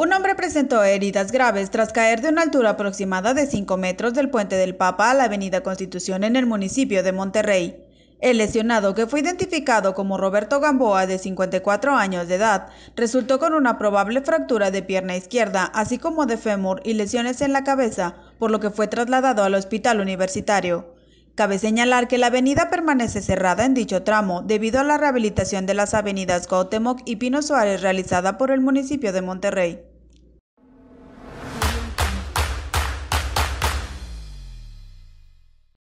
Un hombre presentó heridas graves tras caer de una altura aproximada de 5 metros del puente del Papa a la Avenida Constitución en el municipio de Monterrey. El lesionado, que fue identificado como Roberto Gamboa, de 54 años de edad, resultó con una probable fractura de pierna izquierda, así como de fémur y lesiones en la cabeza, por lo que fue trasladado al hospital universitario. Cabe señalar que la avenida permanece cerrada en dicho tramo debido a la rehabilitación de las avenidas Gautemoc y Pino Suárez realizada por el municipio de Monterrey.